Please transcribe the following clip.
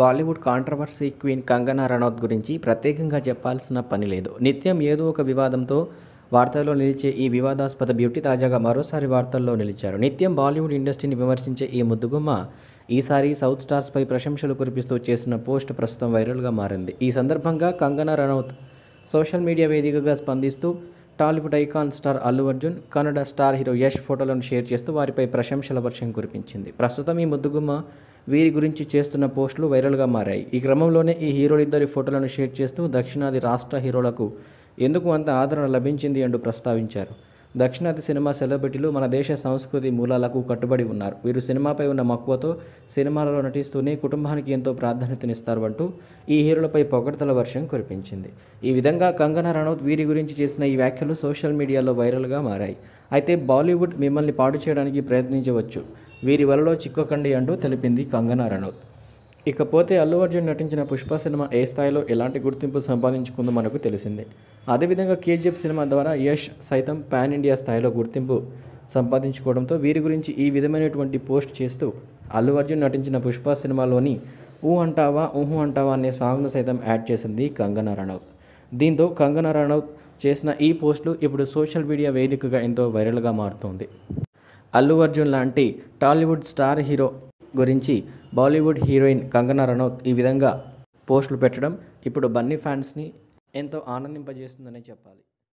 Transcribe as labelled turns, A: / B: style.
A: Bollywood controversy queen Kangana Ranaut గురించి ప్రత్యేకంగా చెప్పాల్సిన పని లేదు నిత్యం ఏదో ఒక వివాదంతో వార్తల్లో నిలిచే ఈ వివాదాస్పద బ్యూటీ తాజాగా మరోసారి వార్తల్లో నిలిచారు నిత్యం బాలీవుడ్ ఇండస్ట్రీని విమర్శించే ఈ ముద్దుగుమ్మ ఈసారి సౌత్ స్టార్స్పై ప్రశంసలు కురిపిస్తూ చేసిన పోస్ట్ ప్రస్తుతం వైరల్గా మారింది ఈ సందర్భంగా కంగనా రనౌత్ సోషల్ మీడియా వేదికగా స్పందిస్తూ Tollywood icon star Allu Arjun Kannada star hero Yash ఫోటోలను షేర్ చేస్తూ వారిపై ప్రశంసల వర్షం కురిపించింది ప్రస్తుతం ఈ ముద్దుగుమ్మ వీరి గురించి చేస్తున్న పోస్టులు వైరల్గా మారాయి ఈ క్రమంలోనే ఈ హీరోలిద్దరి ఫోటోలను షేర్ చేస్తూ దక్షిణాది రాష్ట్ర హీరోలకు ఎందుకు అంత ఆదరణ లభించింది అంటూ ప్రస్తావించారు దక్షిణాది సినిమా సెలబ్రిటీలు మన దేశ సంస్కృతి మూలాలకు కట్టుబడి ఉన్నారు వీరు సినిమాపై ఉన్న మక్కువతో సినిమాలలో నటిస్తూనే కుటుంబానికి ఎంతో ప్రాధాన్యతనిస్తారు అంటూ ఈ హీరోలపై పొగడతల వర్షం కురిపించింది ఈ విధంగా కంగనా రనౌత్ వీరి గురించి చేసిన ఈ వ్యాఖ్యలు సోషల్ మీడియాలో వైరల్గా మారాయి అయితే బాలీవుడ్ మిమ్మల్ని పాడు చేయడానికి ప్రయత్నించవచ్చు వీరి వలలో చిక్కకండి అంటూ తెలిపింది కంగనా రనౌత్ ఇకపోతే అల్లు అర్జున్ నటించిన పుష్ప సినిమా ఏ స్థాయిలో ఎలాంటి గుర్తింపు సంపాదించుకుందో మనకు తెలిసిందే అదేవిధంగా కేజీఎఫ్ సినిమా ద్వారా యష్ సైతం పాన్ ఇండియా స్థాయిలో గుర్తింపు సంపాదించుకోవడంతో వీరి గురించి ఈ విధమైనటువంటి పోస్ట్ చేస్తూ అల్లు అర్జున్ నటించిన పుష్ప సినిమాలోని ఊ అంటావా ఊహు అంటావా అనే సాంగ్ను సైతం యాడ్ చేసింది కంగనా రనౌత్ దీంతో కంగనా రనౌత్ చేసిన ఈ పోస్టులు ఇప్పుడు సోషల్ మీడియా వేదికగా ఎంతో వైరల్గా మారుతోంది అల్లు అర్జున్ లాంటి టాలీవుడ్ స్టార్ హీరో గురించి బాలీవుడ్ హీరోయిన్ కంగనా రనౌత్ ఈ విధంగా పోస్టులు పెట్టడం ఇప్పుడు బన్నీ ఫ్యాన్స్ని ఎంతో ఆనందింపజేస్తుందనే చెప్పాలి